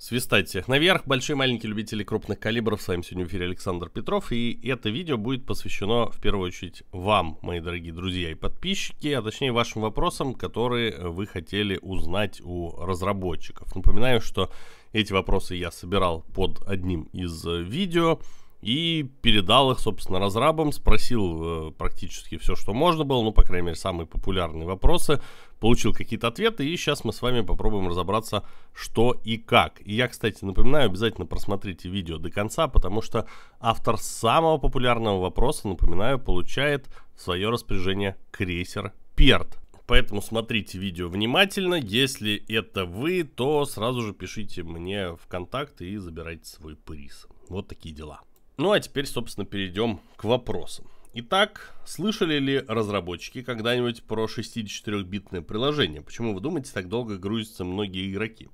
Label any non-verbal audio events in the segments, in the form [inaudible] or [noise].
Свистать всех наверх. Большие маленькие любители крупных калибров. С вами сегодня в эфире Александр Петров. И это видео будет посвящено в первую очередь вам, мои дорогие друзья и подписчики, а точнее вашим вопросам, которые вы хотели узнать у разработчиков. Напоминаю, что эти вопросы я собирал под одним из э, видео и передал их, собственно, разрабам, спросил э, практически все, что можно было, ну, по крайней мере, самые популярные вопросы, получил какие-то ответы, и сейчас мы с вами попробуем разобраться, что и как. И я, кстати, напоминаю, обязательно просмотрите видео до конца, потому что автор самого популярного вопроса, напоминаю, получает в свое распоряжение крейсер Перт. Поэтому смотрите видео внимательно. Если это вы, то сразу же пишите мне в контакт и забирайте свой приз. Вот такие дела. Ну а теперь, собственно, перейдем к вопросам. Итак, слышали ли разработчики когда-нибудь про 64-битное приложение? Почему вы думаете, так долго грузятся многие игроки?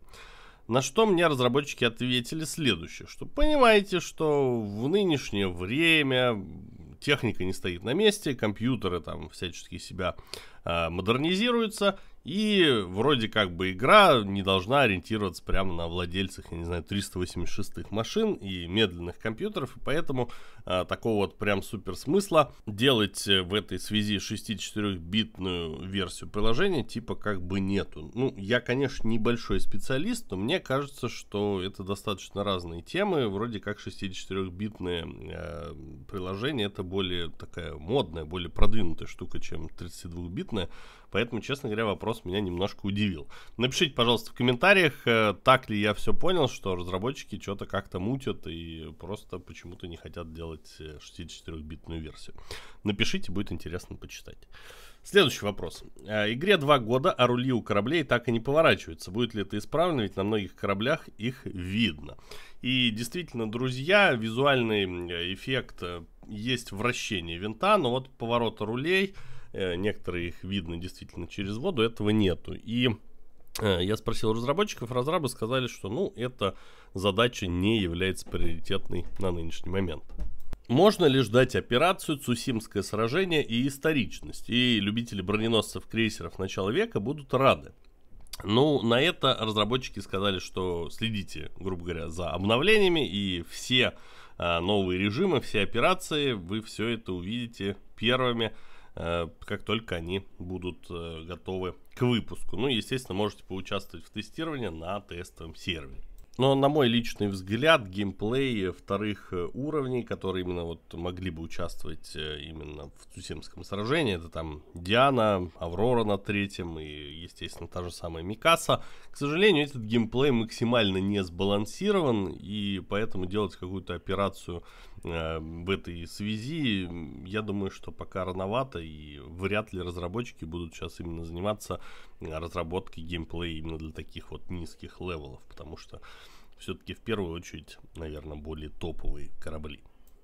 На что мне разработчики ответили следующее, что понимаете, что в нынешнее время техника не стоит на месте, компьютеры там всячески себя э, модернизируются, и вроде как бы игра не должна ориентироваться прямо на владельцах, я не знаю, 386-х машин и медленных компьютеров, и поэтому Э, такого вот прям супер смысла. Делать э, в этой связи 64-битную версию приложения типа как бы нету. Ну, я, конечно, небольшой специалист, но мне кажется, что это достаточно разные темы. Вроде как 64-битное э, приложение это более такая модная, более продвинутая штука, чем 32-битная. Поэтому, честно говоря, вопрос меня немножко удивил. Напишите, пожалуйста, в комментариях, э, так ли я все понял, что разработчики что-то как-то мутят и просто почему-то не хотят делать сделать 64-битную э, версию. Напишите, будет интересно почитать. Следующий вопрос. Э, игре два года, а рули у кораблей так и не поворачиваются. Будет ли это исправлено? Ведь на многих кораблях их видно. И действительно, друзья, визуальный эффект э, есть вращение винта, но вот поворота рулей, некоторые их видно действительно через воду, этого нету. И я спросил разработчиков, разрабы сказали, что ну, эта задача не является приоритетной на нынешний момент. Можно ли ждать операцию Цусимское сражение и историчность? И любители броненосцев крейсеров начала века будут рады. Ну, на это разработчики сказали, что следите, грубо говоря, за обновлениями и все а, новые режимы, все операции, вы все это увидите первыми, а, как только они будут а, готовы к выпуску. Ну, естественно, можете поучаствовать в тестировании на тестовом сервере. Но на мой личный взгляд, геймплей вторых э, уровней, которые именно вот могли бы участвовать э, именно в Цусимском сражении, это там Диана, Аврора на третьем и, естественно, та же самая Микаса. К сожалению, этот геймплей максимально не сбалансирован, и поэтому делать какую-то операцию Э, в этой связи, я думаю, что пока рановато и вряд ли разработчики будут сейчас именно заниматься э, разработкой геймплея именно для таких вот низких левелов, потому что все-таки в первую очередь, наверное, более топовые корабли.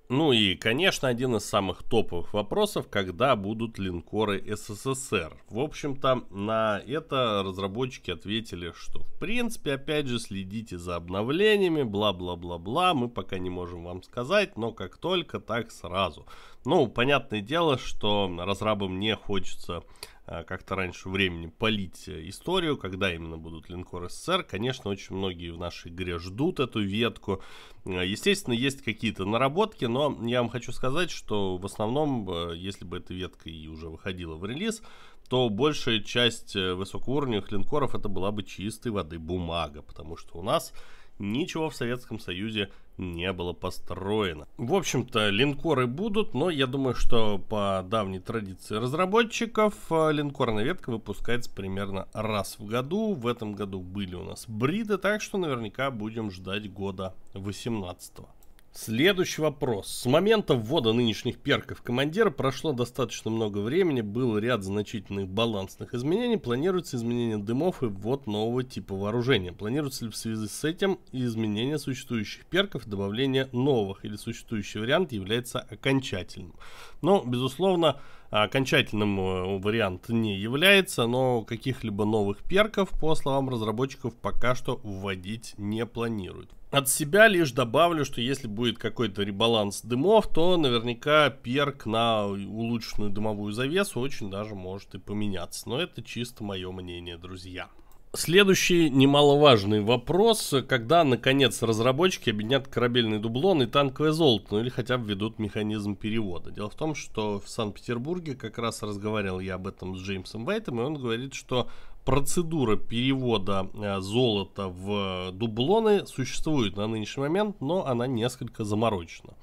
Ну и, конечно, один из самых топовых вопросов, когда будут линкоры СССР. В общем-то, на это разработчики ответили, что в принципе, опять же, следите за обновлениями, бла-бла-бла-бла, мы пока не можем вам сказать, но как только, так сразу. Ну, понятное дело, что разрабам не хочется Э, как-то раньше времени полить историю, когда именно будут линкоры СССР. Конечно, очень многие в нашей игре ждут эту ветку. Э, естественно, есть какие-то наработки, но я вам хочу сказать, что в основном, э, если бы эта ветка и уже выходила в релиз, то большая часть высокоуровневых линкоров это была бы чистой воды бумага, потому что у нас ничего в Советском Союзе не было построено. В общем-то, линкоры будут, но я думаю, что по давней традиции разработчиков, э, линкорная ветка выпускается примерно раз в году. В этом году были у нас бриды, так что наверняка будем ждать года 18 -го. Следующий вопрос. С момента ввода нынешних перков командира прошло достаточно много времени, был ряд значительных балансных изменений. Планируется изменение дымов и ввод нового типа вооружения. Планируется ли в связи с этим изменение существующих перков, добавление новых или существующий вариант является окончательным? Но, безусловно, Окончательным э, вариант не является, но каких-либо новых перков, по словам разработчиков, пока что вводить не планируют. От себя лишь добавлю, что если будет какой-то ребаланс дымов, то наверняка перк на улучшенную дымовую завесу очень даже может и поменяться. Но это чисто мое мнение, друзья. Следующий немаловажный вопрос, когда, наконец, разработчики объединят корабельный дублон и танковое золото, ну или хотя бы ведут механизм перевода. Дело в том, что в Санкт-Петербурге как раз разговаривал я об этом с Джеймсом Вайтом, и он говорит, что процедура перевода э, золота в э, дублоны существует на нынешний момент, но она несколько заморочена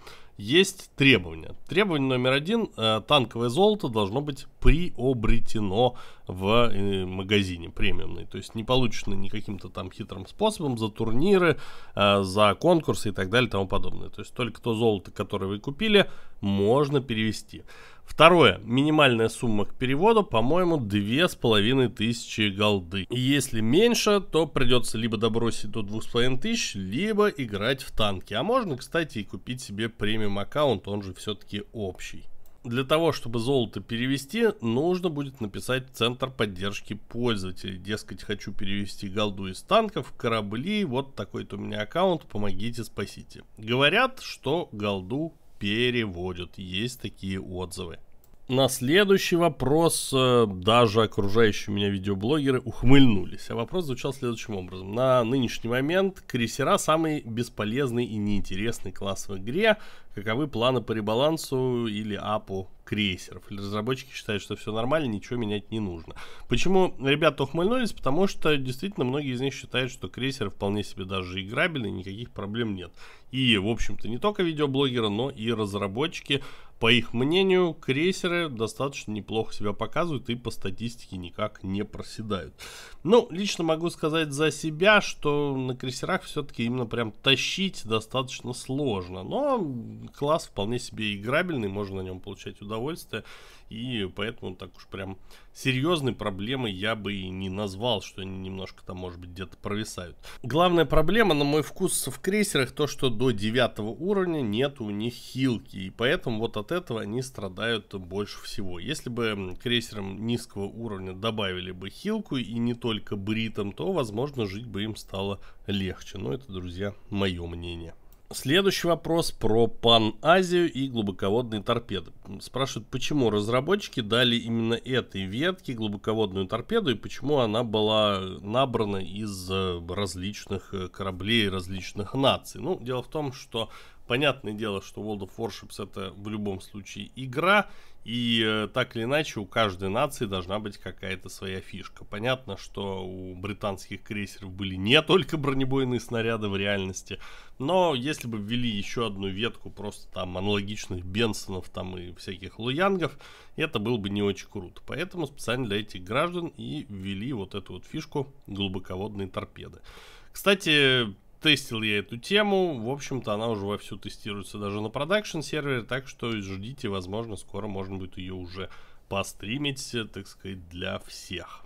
есть требования. Требование номер один. Э, танковое золото должно быть приобретено в э, магазине премиумный. То есть не получено ни каким-то там хитрым способом за турниры, э, за конкурсы и так далее и тому подобное. То есть только то золото, которое вы купили, можно перевести. Второе. Минимальная сумма к переводу, по-моему, две с половиной тысячи голды. И если меньше, то придется либо добросить до двух с половиной тысяч, либо играть в танки. А можно, кстати, и купить себе премиум аккаунт, он же все-таки общий. Для того, чтобы золото перевести, нужно будет написать в центр поддержки пользователей. Дескать, хочу перевести голду из танков в корабли, вот такой-то у меня аккаунт, помогите, спасите. Говорят, что голду переводят. Есть такие отзывы на следующий вопрос э, даже окружающие меня видеоблогеры ухмыльнулись. А вопрос звучал следующим образом. На нынешний момент крейсера самый бесполезный и неинтересный класс в игре. Каковы планы по ребалансу или апу крейсеров? Или разработчики считают, что все нормально, ничего менять не нужно. Почему ребята ухмыльнулись? Потому что действительно многие из них считают, что крейсеры вполне себе даже играбельны, никаких проблем нет. И, в общем-то, не только видеоблогеры, но и разработчики по их мнению, крейсеры достаточно неплохо себя показывают и по статистике никак не проседают. Ну, лично могу сказать за себя, что на крейсерах все-таки именно прям тащить достаточно сложно. Но класс вполне себе играбельный, можно на нем получать удовольствие. И поэтому так уж прям серьезной проблемой я бы и не назвал, что они немножко там, может быть, где-то провисают. Главная проблема, на мой вкус, в крейсерах то, что до девятого уровня нет у них хилки. И поэтому вот от этого они страдают больше всего. Если бы крейсерам низкого уровня добавили бы хилку и не только бритом, то, возможно, жить бы им стало легче. Но это, друзья, мое мнение. Следующий вопрос про Пан-Азию и глубоководные торпеды. Спрашивают, почему разработчики дали именно этой ветке глубоководную торпеду и почему она была набрана из э, различных э, кораблей различных наций. Ну, дело в том, что понятное дело, что World of Warships это в любом случае игра, и э, так или иначе у каждой нации должна быть какая-то своя фишка. Понятно, что у британских крейсеров были не только бронебойные снаряды в реальности, но если бы ввели еще одну ветку просто там аналогичных Бенсонов там и всяких Луянгов, это было бы не очень круто. Поэтому специально для этих граждан и ввели вот эту вот фишку глубоководные торпеды. Кстати, тестил я эту тему. В общем-то, она уже вовсю тестируется даже на продакшн сервере, так что ждите, возможно, скоро можно будет ее уже постримить, так сказать, для всех.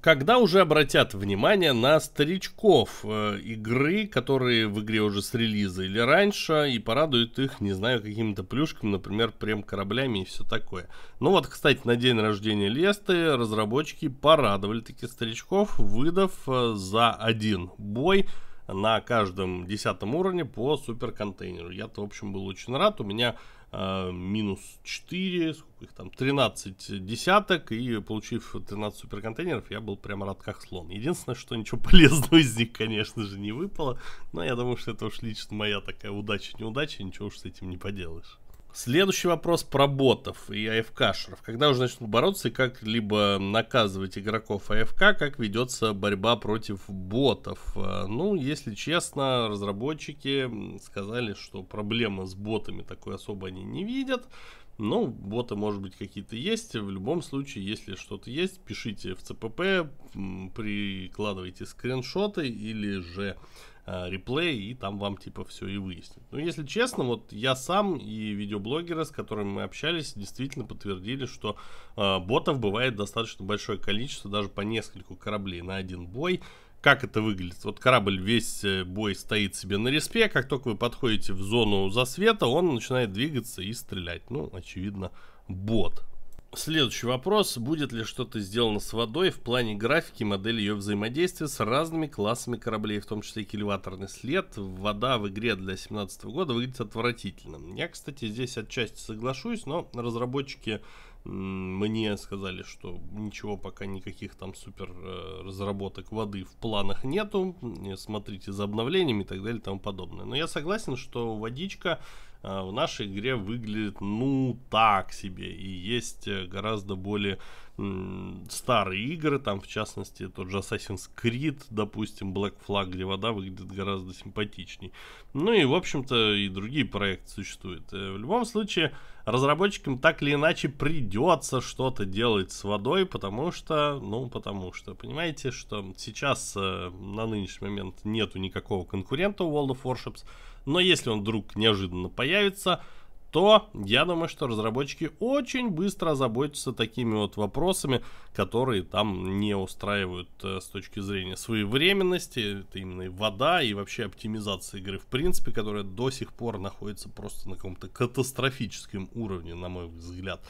Когда уже обратят внимание на старичков э, игры, которые в игре уже с релиза или раньше, и порадуют их, не знаю, какими-то плюшками, например, прям кораблями и все такое. Ну вот, кстати, на день рождения Лесты разработчики порадовали таких старичков, выдав э, за один бой на каждом десятом уровне по супер контейнеру. Я-то, в общем, был очень рад. У меня э, минус 4, сколько их там, 13 десяток. И получив 13 суперконтейнеров, я был прям рад как слон. Единственное, что ничего [laughs] полезного из них, конечно же, не выпало. Но я думаю, что это уж лично моя такая удача-неудача. Ничего уж с этим не поделаешь. Следующий вопрос про ботов и АФКшеров. Когда уже начнут бороться и как-либо наказывать игроков АФК, как ведется борьба против ботов? Э, ну, если честно, разработчики сказали, что проблема с ботами такой особо они не видят. Ну, боты, может быть, какие-то есть. В любом случае, если что-то есть, пишите в ЦПП, прикладывайте скриншоты или же Э, реплей, и там вам типа все и выяснит. Но если честно, вот я сам и видеоблогеры, с которыми мы общались, действительно подтвердили, что э, ботов бывает достаточно большое количество, даже по нескольку кораблей на один бой как это выглядит. Вот корабль весь э, бой стоит себе на респе, как только вы подходите в зону засвета, он начинает двигаться и стрелять. Ну, очевидно, бот. Следующий вопрос. Будет ли что-то сделано с водой в плане графики модели ее взаимодействия с разными классами кораблей, в том числе и кильваторный след? Вода в игре для 2017 года выглядит отвратительно. Я, кстати, здесь отчасти соглашусь, но разработчики мне сказали, что ничего пока никаких там супер э, разработок воды в планах нету. Смотрите за обновлениями и так далее и тому подобное. Но я согласен, что водичка Э, в нашей игре выглядит ну так себе. И есть э, гораздо более старые игры, там в частности тот же Assassin's Creed, допустим, Black Flag, где вода выглядит гораздо симпатичней. Ну и, в общем-то, и другие проекты существуют. Э, в любом случае, разработчикам так или иначе придется что-то делать с водой, потому что, ну, потому что, понимаете, что сейчас на нынешний момент нету никакого конкурента у World of Warships, но если он вдруг неожиданно появится, то я думаю, что разработчики очень быстро озаботятся такими вот вопросами, которые там не устраивают э, с точки зрения своевременности, это именно и вода и вообще оптимизация игры в принципе, которая до сих пор находится просто на каком-то катастрофическом уровне, на мой взгляд.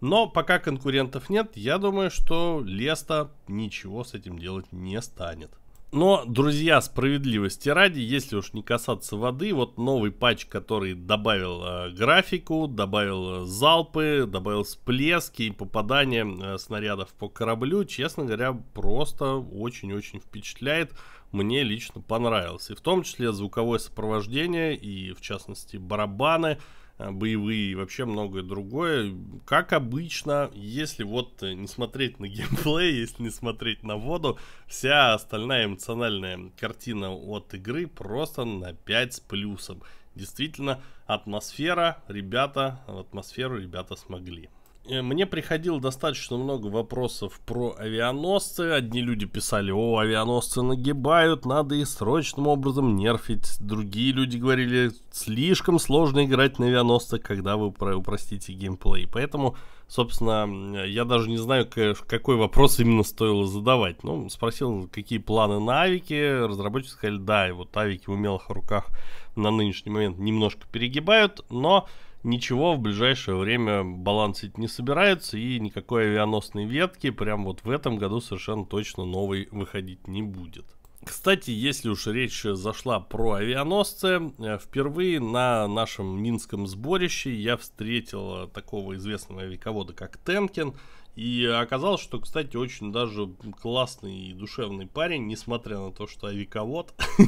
Но пока конкурентов нет, я думаю, что Леста ничего с этим делать не станет. Но, друзья, справедливости ради, если уж не касаться воды, вот новый патч, который добавил э, графику, добавил э, залпы, добавил всплески и попадание э, снарядов по кораблю, честно говоря, просто очень-очень впечатляет. Мне лично понравилось. И в том числе звуковое сопровождение, и в частности барабаны – Э, боевые и вообще многое другое. Как обычно, если вот э, не смотреть на [laughs] геймплей, если не смотреть на воду, вся остальная эмоциональная картина от игры просто на 5 с плюсом. Действительно, атмосфера, ребята, атмосферу ребята смогли. Э, мне приходило достаточно много вопросов про авианосцы. Одни люди писали, о, авианосцы нагибают, надо их срочным образом нерфить. Другие люди говорили, слишком сложно играть на авианосцах, когда вы упростите геймплей. Поэтому, собственно, я даже не знаю, какой вопрос именно стоило задавать. Ну, спросил, какие планы на авики. Разработчики сказали, да, и вот авики в умелых руках на нынешний момент немножко перегибают, но ничего в ближайшее время балансить не собирается, и никакой авианосной ветки прям вот в этом году совершенно точно новой выходить не будет. Кстати, если уж речь зашла про авианосцы, э, впервые на нашем Минском сборище я встретил такого известного авиаковода, как Тенкин, и оказалось, что, кстати, очень даже классный и душевный парень, несмотря на то, что авиковод. [laughs]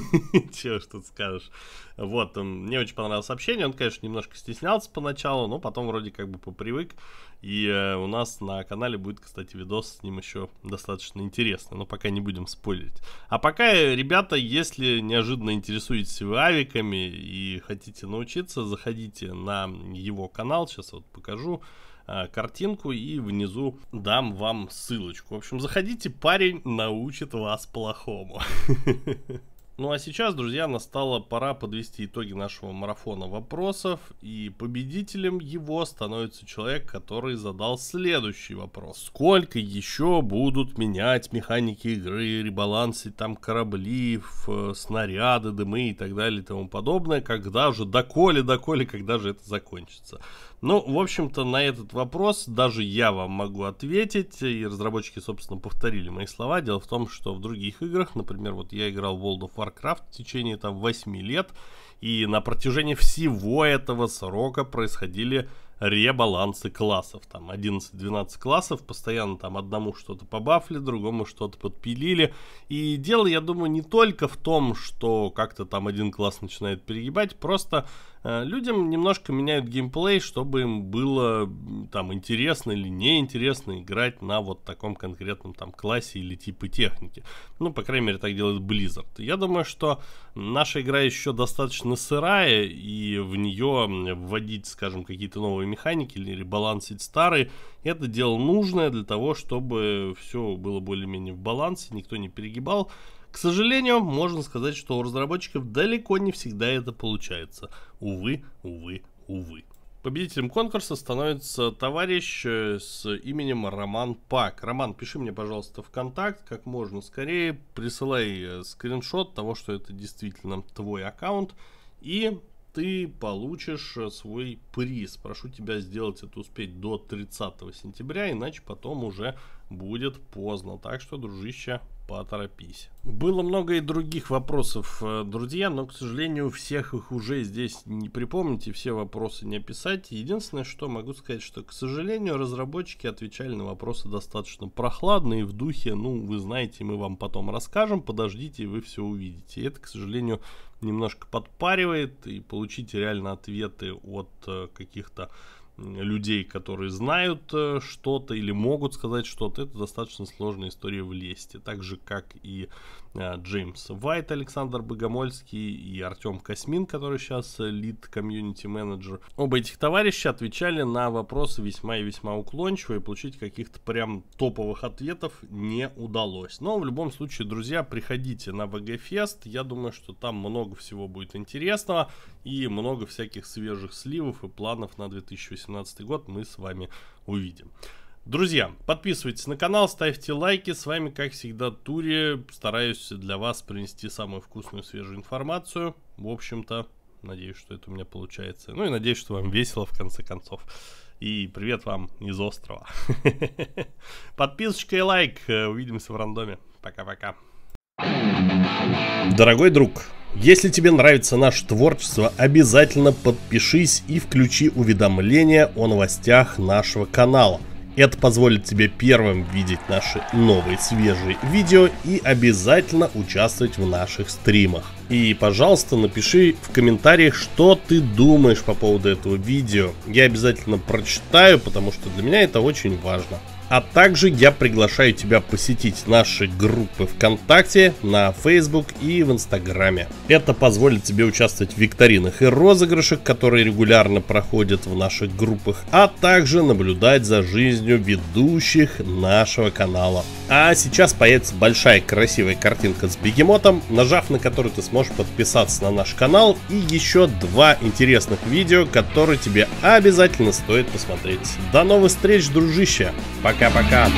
Чего ж тут скажешь. Вот, эм, мне очень понравилось сообщение. Он, конечно, немножко стеснялся поначалу, но потом вроде как бы попривык. И э, у нас на канале будет, кстати, видос с ним еще достаточно интересный. Но пока не будем спойлерить. А пока, э, ребята, если неожиданно интересуетесь вы авиками и хотите научиться, заходите на его канал. Сейчас вот покажу. Э, картинку и внизу дам вам ссылочку. В общем, заходите, парень научит вас плохому. [laughs] Ну а сейчас, друзья, настала пора подвести итоги нашего марафона вопросов. И победителем его становится человек, который задал следующий вопрос. Сколько еще будут менять механики игры, ребалансить там корабли, снаряды, дымы и так далее и тому подобное? Когда же, доколе, доколе, когда же это закончится? Ну, в общем-то, на этот вопрос даже я вам могу ответить. И разработчики, собственно, повторили мои слова. Дело в том, что в других играх, например, вот я играл в World of War. Warcraft в течение там 8 лет. И на протяжении всего этого срока происходили ребалансы классов. Там 11-12 классов, постоянно там одному что-то побафли, другому что-то подпилили. И дело, я думаю, не только в том, что как-то там один класс начинает перегибать, просто э, людям немножко меняют геймплей, чтобы им было там интересно или неинтересно играть на вот таком конкретном там классе или типы техники. Ну, по крайней мере, так делает Blizzard. Я думаю, что наша игра еще достаточно сырая, и в нее вводить, скажем, какие-то новые механики или ребалансить старые. Это дело нужное для того, чтобы все было более-менее в балансе, никто не перегибал. К сожалению, можно сказать, что у разработчиков далеко не всегда это получается. Увы, увы, увы. Победителем конкурса становится товарищ э, с именем Роман Пак. Роман, пиши мне, пожалуйста, вконтакт как можно скорее. Присылай э, скриншот того, что это действительно твой аккаунт. И ты получишь э, свой приз. Прошу тебя сделать это успеть до 30 сентября, иначе потом уже будет поздно. Так что, дружище, поторопись. Было много и других вопросов, э, друзья, но, к сожалению, всех их уже здесь не припомните, все вопросы не описать. Единственное, что могу сказать, что, к сожалению, разработчики отвечали на вопросы достаточно прохладные, в духе, ну, вы знаете, мы вам потом расскажем, подождите, вы все увидите. И это, к сожалению, немножко подпаривает, и получить реально ответы от э, каких-то людей, которые знают э, что-то или могут сказать что-то, это достаточно сложная история влезти, Лесте. Так же, как и Э, Джеймс Вайт, Александр Богомольский и Артем Космин, который сейчас лид комьюнити менеджер. Оба этих товарища отвечали на вопросы весьма и весьма уклончиво, и получить каких-то прям топовых ответов не удалось. Но в любом случае, друзья, приходите на ВГ-фест, я думаю, что там много всего будет интересного, и много всяких свежих сливов и планов на 2018 год мы с вами увидим. Друзья, подписывайтесь на канал, ставьте лайки. С вами, как всегда, Тури. Стараюсь для вас принести самую вкусную свежую информацию. В общем-то, надеюсь, что это у меня получается. Ну и надеюсь, что вам весело в конце концов. И привет вам из острова. [laughs] Подписочка и лайк. Э, увидимся в рандоме. Пока-пока. Дорогой друг, если тебе нравится наше творчество, обязательно подпишись и включи уведомления о новостях нашего канала – это позволит тебе первым видеть наши новые свежие видео и обязательно участвовать в наших стримах. И, пожалуйста, напиши в комментариях, что ты думаешь по поводу этого видео. Я обязательно прочитаю, потому что для меня это очень важно. А также я приглашаю тебя посетить наши группы ВКонтакте, на Facebook и в Инстаграме. Это позволит тебе участвовать в викторинах и розыгрышах, которые регулярно проходят в наших группах, а также наблюдать за жизнью ведущих нашего канала. А сейчас появится большая красивая картинка с бегемотом, нажав на которую ты сможешь подписаться на наш канал и еще два интересных видео, которые тебе обязательно стоит посмотреть. До новых встреч, дружище! Пока! Пока-пока.